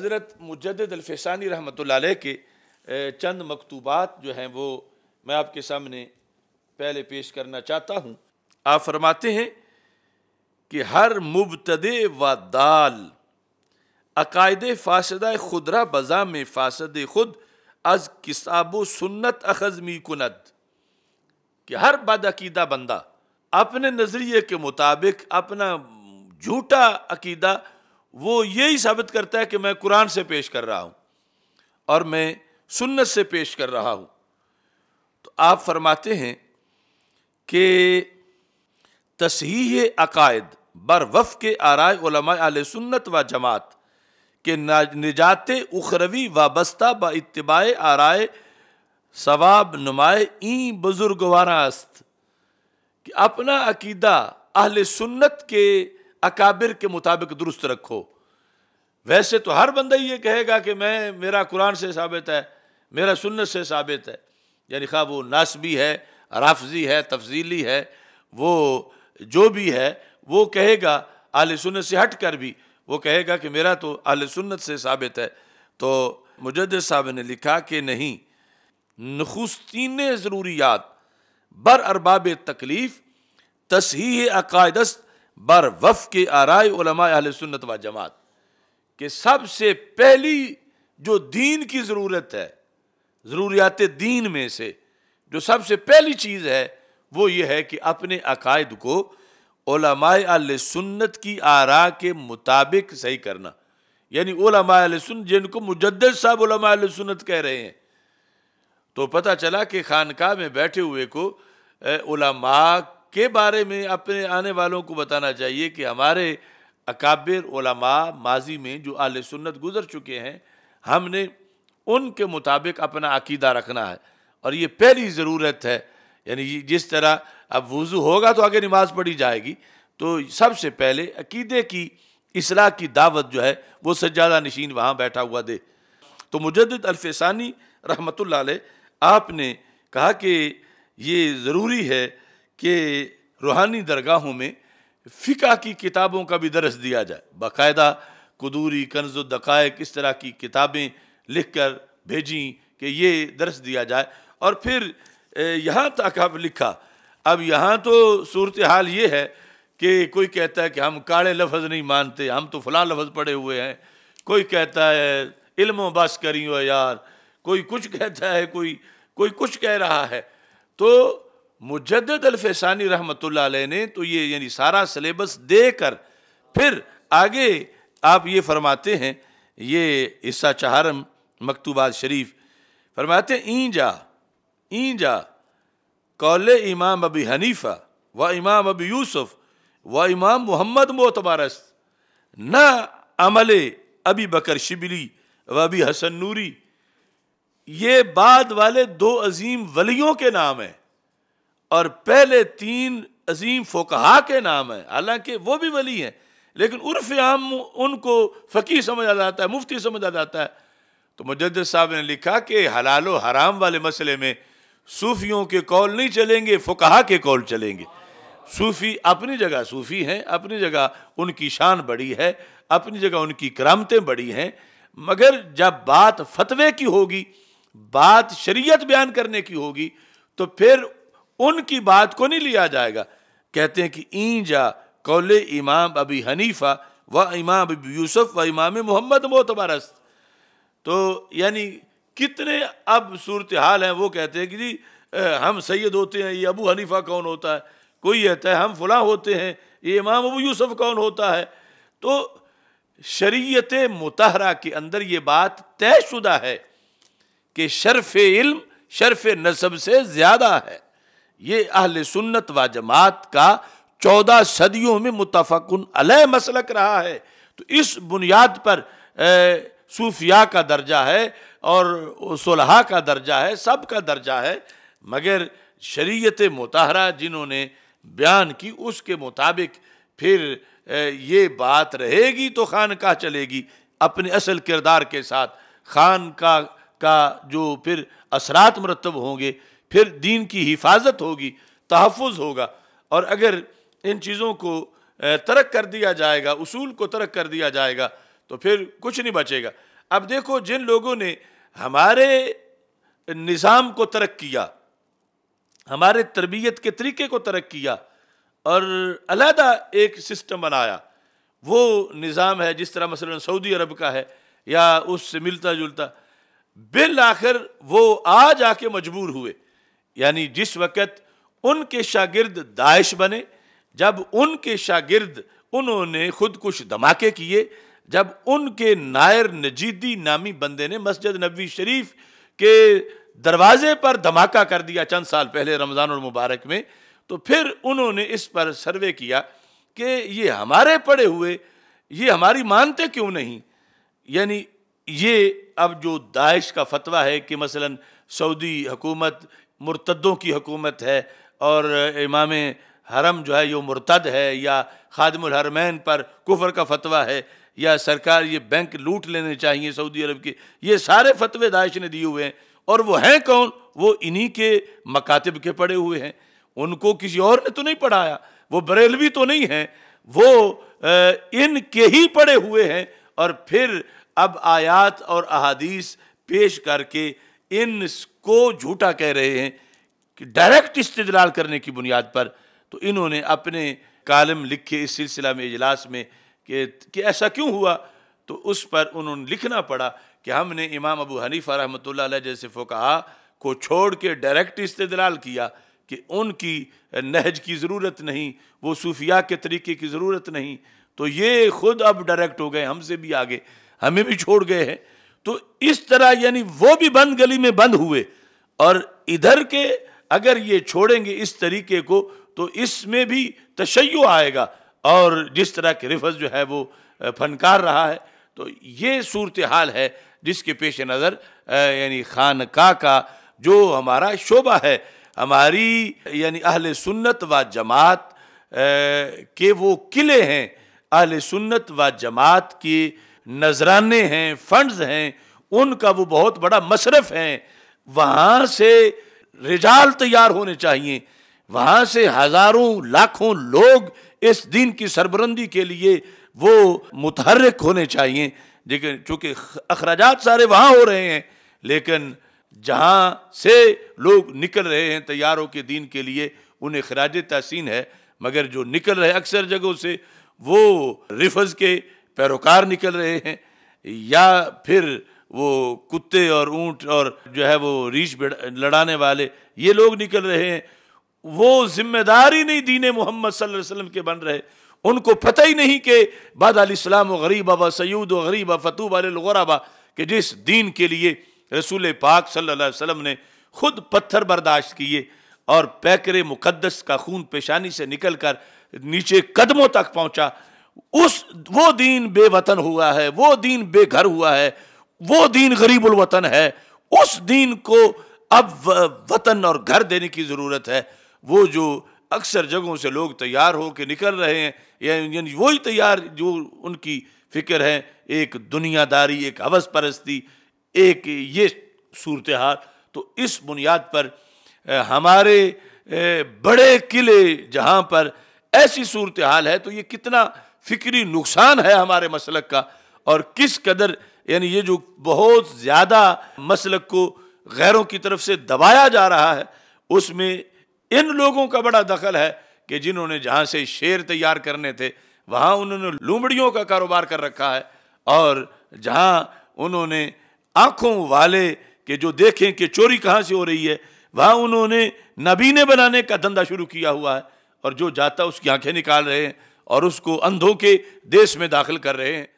हज़रत मुजद अलफ़ानी रहमत के चंद मकतूबात जो हैं वो मैं आपके सामने पहले पेश करना चाहता हूँ आप फरमाते हैं कि हर मुबतद व दाल अकायद फासद खुदरा बजा में फासद खुद अज किसाब सुन्नत अखजमी कुनत कि हर बदअीदा बंदा अपने नज़रिए के मुताबिक अपना झूठा अकीदा वो यही साबित करता है कि मैं कुरान से पेश कर रहा हूं और मैं सुन्नत से पेश कर रहा हूं तो आप फरमाते हैं कि तसही अकायद बर वफ़ के आराय आल सुन्नत व जमात के निजात उखरवी वाबस्ता व इतबा आराय सवाब नुमाए ई बुजुर्गवार अस्त अपना अकीदा अहल सुन्नत के अकाबिर के मुताबिक दुरुस्त रखो वैसे तो हर बंदा ये कहेगा कि मैं मेरा कुरान से साबित है मेरा सुन्नत से साबित है यानी खा वो नासबी है राफजी है तफजीली है वो जो भी है वो कहेगा आल सुन्नत से हट कर भी वो कहेगा कि मेरा तो आल सुन्नत से साबित है तो मुजद साहब ने लिखा कि नहीं नखुस्तीन ज़रूरियात बर अरबाब तकलीफ़ तसही अकायदस्त बर वफ के आराय अहल सुन्नत व जमात के सबसे पहली जो दीन की ज़रूरत है ज़रूरियात दीन में से जो सबसे पहली चीज़ है वो ये है कि अपने अकायद को सुन्नत की आरा के मुताबिक सही करना यानी सुन जिनको मुजद साहब सुन्नत कह रहे हैं तो पता चला कि खानका में बैठे हुए को के बारे में अपने आने वालों को बताना चाहिए कि हमारे अकाबिर उलमा माजी में जो आल सुन्नत गुजर चुके हैं हमने उनके मुताबिक अपना अकीदा रखना है और ये पहली ज़रूरत है यानी जिस तरह अब वज़ू होगा तो आगे नमाज पढ़ी जाएगी तो सबसे पहले अकीदे की इसलाह की दावत जो है वो सज्जादा नशीन वहाँ बैठा हुआ दे तो मुजद अल्फानी रहमत आपने कहा कि ये ज़रूरी है कि रूहानी दरगाहों में फ़िका की किताबों का भी दरस दिया जाए बाकायदा कदूरी कन्जुद्दक़ायक इस तरह की किताबें लिख कर भेजी कि ये दरस दिया जाए और फिर यहाँ तक अब लिखा अब यहाँ तो सूरत हाल ये है कि कोई कहता है कि हम काले लफ्ज़ नहीं मानते हम तो फला लफ्ज़ पढ़े हुए हैं कोई कहता है इल्म बस करी हो यार कोई कुछ कहता है कोई कोई कुछ कह रहा है तो मुजद अलफ़ानी रहमत ने तो ये यानी सारा सलेबस दे कर फिर आगे आप ये फरमाते हैं ये हिस्सा चहारम मकतूबाज़ शरीफ फरमाते ई जा कौल इमाम अबी हनीफ़ा व इमाम अबी यूसुफ व इमाम मोहम्मद मोतबारस न अमल अबी बकर शिबली व अबी हसन नूरी ये बाद वाले दो अजीम वलियों के नाम हैं और पहले तीन अजीम फोकहा के नाम हैं हालांकि वो भी वली हैं लेकिन उर्फ आम उनको फकी समझा जाता है मुफ्ती समझा जाता है तो मुजद साहब ने लिखा कि हलाल हराम वाले मसले में सूफियों के कौल नहीं चलेंगे फ़ुकहा के कौल चलेंगे सूफ़ी अपनी जगह सूफ़ी हैं अपनी जगह उनकी शान बड़ी है अपनी जगह उनकी करामतें बड़ी हैं मगर जब बात फतवे की होगी बात शरीयत बयान करने की होगी तो फिर उनकी बात को नहीं लिया जाएगा कहते हैं कि ईजा कौले इमाम अबी हनीफा व इमाम अबी यूसुफ व इमाम मोहम्मद मोतबरस्त तो यानी कितने अब सूरत हाल हैं वो कहते हैं कि जी हम सैद होते हैं ये अबू हनीफा कौन होता है कोई कहता है हम फुला होते हैं ये इमाम अबू यूसुफ कौन होता है तो शरीयत मतहरा के अंदर ये बात तयशुदा है कि शर्फ इल्म शर्फ नसब से ज़्यादा है ये अहल सुन्नत व जमात का चौदह सदियों में मुतफ़न अलह मसलक रहा है तो इस बुनियाद पर सूफिया का दर्जा है और सुलहा का दर्जा है सब का दर्जा है मगर शरीयत मतहरा जिन्होंने बयान की उसके मुताबिक फिर ये बात रहेगी तो ख़ान का चलेगी अपने असल किरदार के साथ खान का का जो फिर असरात मरतब होंगे फिर दीन की हिफाजत होगी तहफ़ होगा और अगर इन चीज़ों को तरक कर दिया जाएगा उसूल को तरक कर दिया जाएगा तो फिर कुछ नहीं बचेगा अब देखो जिन लोगों ने हमारे निज़ाम को तरक किया हमारे तरबियत के तरीके को तरक किया और अलहदा एक सिस्टम बनाया वो निज़ाम है जिस तरह मसलन सऊदी अरब का है या उससे मिलता जुलता बिल आखिर वो आ जाके मजबूर हुए यानी जिस वक़्त उनके शागिर्द दाइश बने जब उनके शागिर्द उन्होंने खुद कुछ धमाके किए जब उनके नायर नजीदी नामी बंदे ने मस्जिद नबी शरीफ के दरवाजे पर धमाका कर दिया चंद साल पहले रमज़ान मुबारक में तो फिर उन्होंने इस पर सर्वे किया कि ये हमारे पड़े हुए ये हमारी मानते क्यों नहीं यानी ये अब जो दाइश का फतवा है कि मसलन सऊदी हुकूमत मुर्तदों की हकूमत है और इमाम हरम जो है ये मुर्तद है या खादमुल हरमैन पर कुफर का फतवा है या सरकार ये बैंक लूट लेने चाहिए सऊदी अरब के ये सारे फतवे दाइश ने दिए हुए हैं और वो हैं कौन वो इन्हीं के मकातब के पड़े हुए हैं उनको किसी और ने तो नहीं पढ़ाया वो बरेलवी तो नहीं हैं वो इनके ही पड़े हुए हैं और फिर अब आयात और अहादीस पेश करके इन को झूठा कह रहे हैं कि डायरेक्ट इस्तेदलाल करने की बुनियाद पर तो इन्होंने अपने कालम लिखे इस सिलसिला में इजलास में कि, कि ऐसा क्यों हुआ तो उस पर उन्होंने लिखना पड़ा कि हमने इमाम अबू हनीफा रहमत जैसे फ़ुका को छोड़ के डायरेक्ट इस्तलाल किया कि उनकी नहज की ज़रूरत नहीं वो सूफिया के तरीके की ज़रूरत नहीं तो ये खुद अब डायरेक्ट हो गए हमसे भी आगे हमें भी छोड़ गए हैं तो इस तरह यानी वो भी बंद गली में बंद हुए और इधर के अगर ये छोड़ेंगे इस तरीके को तो इसमें भी तशैय आएगा और जिस तरह के रिफज जो है वो फनकार रहा है तो ये सूरत हाल है जिसके पेश नज़र यानी खानका का जो हमारा शोबा है हमारी यानी अहल सुन्नत व जमात के वो किले हैं अहल सुन्नत व जमात की नजराने हैं फंड्स हैं उनका वो बहुत बड़ा मशरफ है वहाँ से रिजाल तैयार होने चाहिए वहाँ से हज़ारों लाखों लोग इस दिन की सरबरंदी के लिए वो मुतहरक होने चाहिए लेकिन चूँकि अखराज सारे वहाँ हो रहे हैं लेकिन जहाँ से लोग निकल रहे हैं तैयारों के दिन के लिए उन्हें खराज तहसीन है मगर जो निकल रहे अक्सर जगहों से वो रिफज़ के पैरोकार निकल रहे हैं या फिर वो कुत्ते और ऊंट और जो है वो रीछ लड़ाने वाले ये लोग निकल रहे हैं वो जिम्मेदारी नहीं दीन मोहम्मद सल्लल्लाहु वसल्लम के बन रहे उनको पता ही नहीं कि बाद अलीसलाम व गरीबा सयूद व गरीबा फ़तूब अलगरबा कि जिस दीन के लिए रसूल पाक सल्ला अलैहि ने खुद पत्थर बर्दाश्त किए और पैकर मुकदस का खून पेशानी से निकल कर नीचे कदमों तक पहुँचा उस वो दीन बेवतन हुआ है वो दीन बेघर हुआ है वो दीन गरीब वतन है उस दीन को अब वतन और घर देने की ज़रूरत है वो जो अक्सर जगहों से लोग तैयार हो के निकल रहे हैं या वही तैयार जो उनकी फिक्र है एक दुनियादारी एक हवस परस्ती एक ये सूरत हाल तो इस बुनियाद पर हमारे बड़े किले जहाँ पर ऐसी सूरत हाल है तो ये कितना फिक्री नुकसान है हमारे मसलक का और किस कदर यानी ये जो बहुत ज़्यादा मसलक को गैरों की तरफ से दबाया जा रहा है उसमें इन लोगों का बड़ा दखल है कि जिन्होंने जहाँ से शेर तैयार करने थे वहाँ उन्होंने लूमड़ियों का कारोबार कर रखा है और जहाँ उन्होंने आँखों वाले के जो देखें कि चोरी कहाँ से हो रही है वहाँ उन्होंने नबीने बनाने का धंधा शुरू किया हुआ है और जो जाता उसकी आंखें निकाल रहे हैं और उसको अंधों के देश में दाखिल कर रहे हैं